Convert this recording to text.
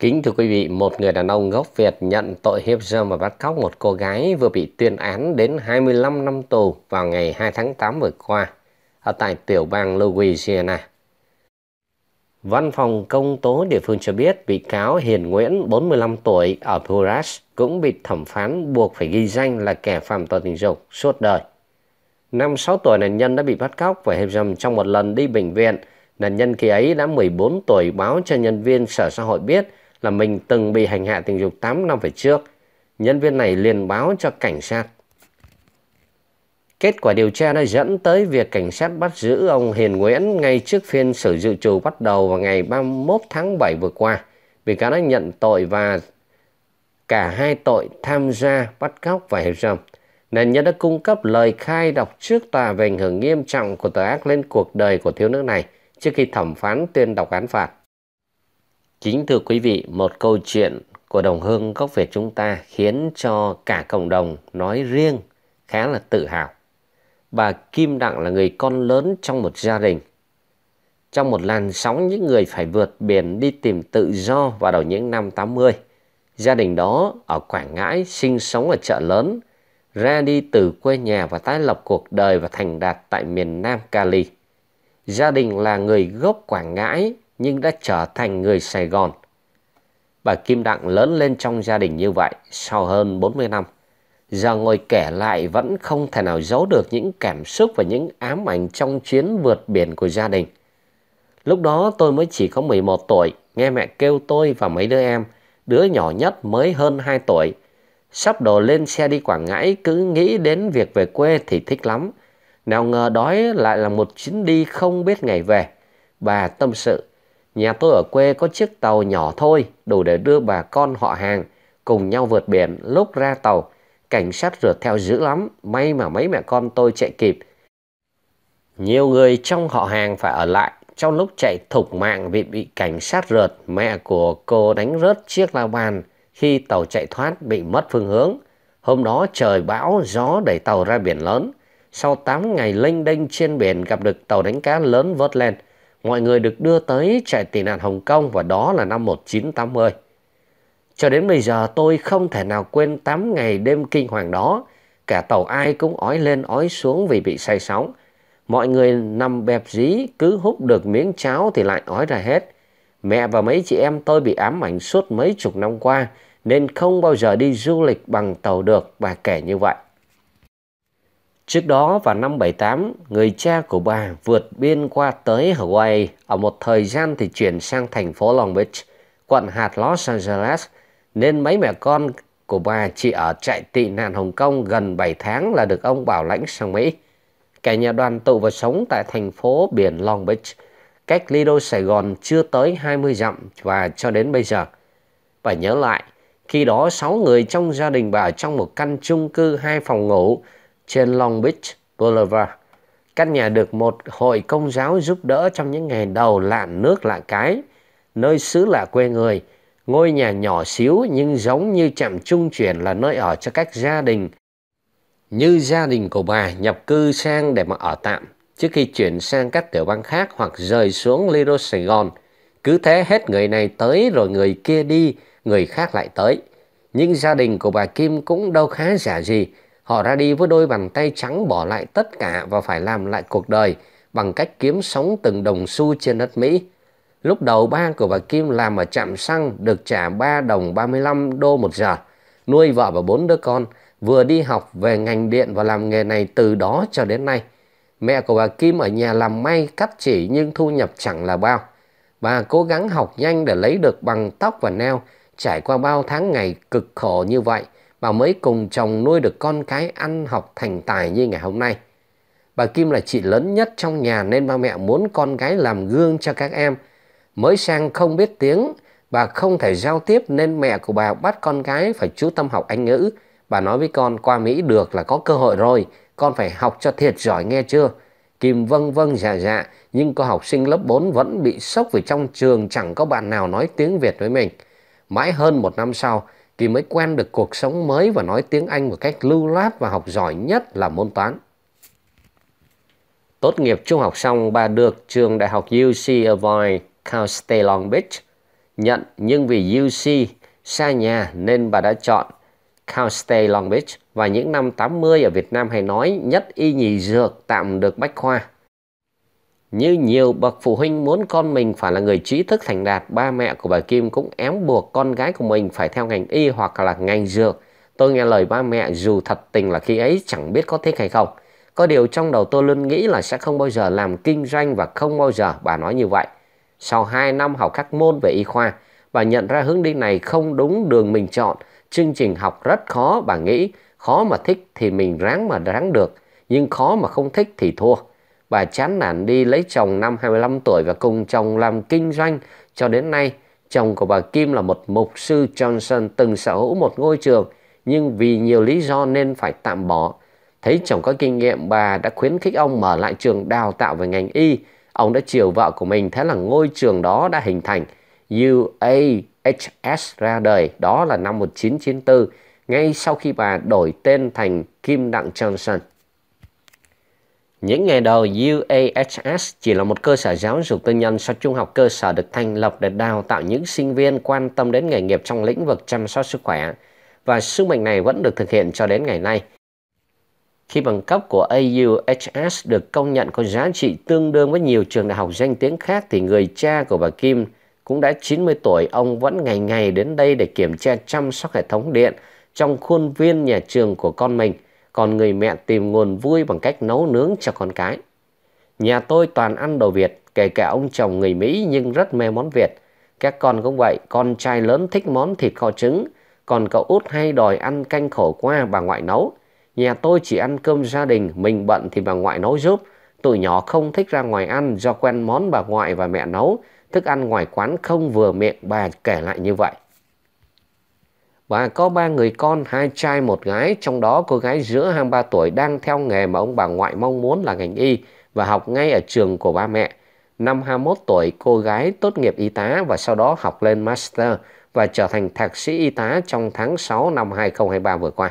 Kính thưa quý vị, một người đàn ông gốc Việt nhận tội hiếp dâm và bắt cóc một cô gái vừa bị tuyên án đến 25 năm tù vào ngày 2 tháng 8 vừa qua ở tại tiểu bang Louisiana. Văn phòng công tố địa phương cho biết bị cáo Hiền Nguyễn 45 tuổi ở Honduras cũng bị thẩm phán buộc phải ghi danh là kẻ phạm tội tình dục suốt đời. Năm 6 tuổi nạn nhân đã bị bắt cóc và hiếp dâm trong một lần đi bệnh viện. Nạn nhân khi ấy đã 14 tuổi báo cho nhân viên sở xã hội biết là mình từng bị hành hạ tình dục 8 năm về trước. Nhân viên này liền báo cho cảnh sát. Kết quả điều tra đã dẫn tới việc cảnh sát bắt giữ ông Hiền Nguyễn ngay trước phiên xử dự trù bắt đầu vào ngày 31 tháng 7 vừa qua. Bị cáo đã nhận tội và cả hai tội tham gia bắt cóc và hiếp dâm. Nạn nhân đã cung cấp lời khai đọc trước tòa về ảnh hưởng nghiêm trọng của tội ác lên cuộc đời của thiếu nữ này trước khi thẩm phán tuyên đọc án phạt. Kính thưa quý vị, một câu chuyện của đồng hương gốc Việt chúng ta khiến cho cả cộng đồng nói riêng khá là tự hào. Bà Kim Đặng là người con lớn trong một gia đình. Trong một làn sóng những người phải vượt biển đi tìm tự do vào đầu những năm 80, gia đình đó ở Quảng Ngãi sinh sống ở chợ lớn, ra đi từ quê nhà và tái lập cuộc đời và thành đạt tại miền Nam Cali. Gia đình là người gốc Quảng Ngãi nhưng đã trở thành người Sài Gòn. Bà Kim Đặng lớn lên trong gia đình như vậy sau hơn 40 năm. Giờ ngồi kể lại vẫn không thể nào giấu được những cảm xúc và những ám ảnh trong chuyến vượt biển của gia đình. Lúc đó tôi mới chỉ có 11 tuổi, nghe mẹ kêu tôi và mấy đứa em, đứa nhỏ nhất mới hơn 2 tuổi. Sắp đồ lên xe đi Quảng Ngãi cứ nghĩ đến việc về quê thì thích lắm. Nào ngờ đói lại là một chuyến đi không biết ngày về. Bà tâm sự. Nhà tôi ở quê có chiếc tàu nhỏ thôi, đủ để đưa bà con họ hàng cùng nhau vượt biển lúc ra tàu. Cảnh sát rượt theo dữ lắm, may mà mấy mẹ con tôi chạy kịp. Nhiều người trong họ hàng phải ở lại trong lúc chạy thục mạng vì bị cảnh sát rượt, mẹ của cô đánh rớt chiếc la bàn khi tàu chạy thoát bị mất phương hướng. Hôm đó trời bão, gió đẩy tàu ra biển lớn. Sau 8 ngày lênh đênh trên biển gặp được tàu đánh cá lớn vớt lên, mọi người được đưa tới trại tị nạn Hồng Kông và đó là năm 1980. Cho đến bây giờ tôi không thể nào quên 8 ngày đêm kinh hoàng đó. Cả tàu ai cũng ói lên ói xuống vì bị say sóng. Mọi người nằm bẹp dí, cứ hút được miếng cháo thì lại ói ra hết. Mẹ và mấy chị em tôi bị ám ảnh suốt mấy chục năm qua nên không bao giờ đi du lịch bằng tàu được bà kể như vậy. Trước đó vào năm 78, người cha của bà vượt biên qua tới Hawaii, ở một thời gian thì chuyển sang thành phố Long Beach, quận hạt Los Angeles, nên mấy mẹ con của bà chỉ ở trại tị nạn Hồng Kông gần 7 tháng là được ông bảo lãnh sang Mỹ. Cả nhà đoàn tụ và sống tại thành phố biển Long Beach, cách Lido Sài Gòn chưa tới 20 dặm và cho đến bây giờ. Bà nhớ lại, khi đó 6 người trong gia đình bà ở trong một căn chung cư hai phòng ngủ, trên Long Beach Boulevard. Căn nhà được một hội công giáo giúp đỡ trong những ngày đầu lạn nước lạ cái, nơi xứ lạ quê người. Ngôi nhà nhỏ xíu nhưng giống như trạm trung chuyển là nơi ở cho các gia đình. Như gia đình của bà nhập cư sang để mà ở tạm trước khi chuyển sang các tiểu bang khác hoặc rời xuống Lido Sài Gòn. Cứ thế hết người này tới rồi người kia đi, người khác lại tới. Nhưng gia đình của bà Kim cũng đâu khá giả gì, Họ ra đi với đôi bàn tay trắng bỏ lại tất cả và phải làm lại cuộc đời bằng cách kiếm sống từng đồng xu trên đất Mỹ. Lúc đầu ba của bà Kim làm ở trạm xăng được trả 3 đồng 35 đô một giờ, nuôi vợ và bốn đứa con, vừa đi học về ngành điện và làm nghề này từ đó cho đến nay. Mẹ của bà Kim ở nhà làm may cắt chỉ nhưng thu nhập chẳng là bao. Bà cố gắng học nhanh để lấy được bằng tóc và neo, trải qua bao tháng ngày cực khổ như vậy – bà mới cùng chồng nuôi được con cái ăn học thành tài như ngày hôm nay. Bà Kim là chị lớn nhất trong nhà nên ba mẹ muốn con gái làm gương cho các em. Mới sang không biết tiếng, bà không thể giao tiếp nên mẹ của bà bắt con gái phải chú tâm học Anh ngữ. Bà nói với con qua Mỹ được là có cơ hội rồi, con phải học cho thiệt giỏi nghe chưa? Kim vâng vâng dạ dạ, nhưng cô học sinh lớp 4 vẫn bị sốc vì trong trường chẳng có bạn nào nói tiếng Việt với mình. Mãi hơn một năm sau, thì mới quen được cuộc sống mới và nói tiếng Anh một cách lưu loát và học giỏi nhất là môn toán. Tốt nghiệp trung học xong, bà được trường đại học UC Irvine, Cal State Long Beach nhận nhưng vì UC xa nhà nên bà đã chọn Cal State Long Beach và những năm 80 ở Việt Nam hay nói nhất y nhì dược tạm được bách khoa. Như nhiều bậc phụ huynh muốn con mình phải là người trí thức thành đạt, ba mẹ của bà Kim cũng ém buộc con gái của mình phải theo ngành y hoặc là ngành dược. Tôi nghe lời ba mẹ dù thật tình là khi ấy chẳng biết có thích hay không. Có điều trong đầu tôi luôn nghĩ là sẽ không bao giờ làm kinh doanh và không bao giờ bà nói như vậy. Sau 2 năm học các môn về y khoa, bà nhận ra hướng đi này không đúng đường mình chọn. Chương trình học rất khó, bà nghĩ khó mà thích thì mình ráng mà ráng được, nhưng khó mà không thích thì thua. Bà chán nản đi lấy chồng năm 25 tuổi và cùng chồng làm kinh doanh cho đến nay. Chồng của bà Kim là một mục sư Johnson từng sở hữu một ngôi trường nhưng vì nhiều lý do nên phải tạm bỏ. Thấy chồng có kinh nghiệm bà đã khuyến khích ông mở lại trường đào tạo về ngành y. Ông đã chiều vợ của mình thế là ngôi trường đó đã hình thành. UAHS ra đời đó là năm 1994 ngay sau khi bà đổi tên thành Kim Đặng Johnson. Những ngày đầu, UAHS chỉ là một cơ sở giáo dục tư nhân sau trung học cơ sở được thành lập để đào tạo những sinh viên quan tâm đến nghề nghiệp trong lĩnh vực chăm sóc sức khỏe, và sứ mệnh này vẫn được thực hiện cho đến ngày nay. Khi bằng cấp của AUHS được công nhận có giá trị tương đương với nhiều trường đại học danh tiếng khác thì người cha của bà Kim cũng đã 90 tuổi, ông vẫn ngày ngày đến đây để kiểm tra chăm sóc hệ thống điện trong khuôn viên nhà trường của con mình – còn người mẹ tìm nguồn vui bằng cách nấu nướng cho con cái. Nhà tôi toàn ăn đồ Việt, kể cả ông chồng người Mỹ nhưng rất mê món Việt. Các con cũng vậy, con trai lớn thích món thịt kho trứng, còn cậu út hay đòi ăn canh khổ qua bà ngoại nấu. Nhà tôi chỉ ăn cơm gia đình, mình bận thì bà ngoại nấu giúp. Tụi nhỏ không thích ra ngoài ăn do quen món bà ngoại và mẹ nấu, thức ăn ngoài quán không vừa miệng bà kể lại như vậy và có ba người con, hai trai một gái, trong đó cô gái giữa 23 tuổi đang theo nghề mà ông bà ngoại mong muốn là ngành y và học ngay ở trường của ba mẹ. Năm 21 tuổi, cô gái tốt nghiệp y tá và sau đó học lên master và trở thành thạc sĩ y tá trong tháng 6 năm 2023 vừa qua.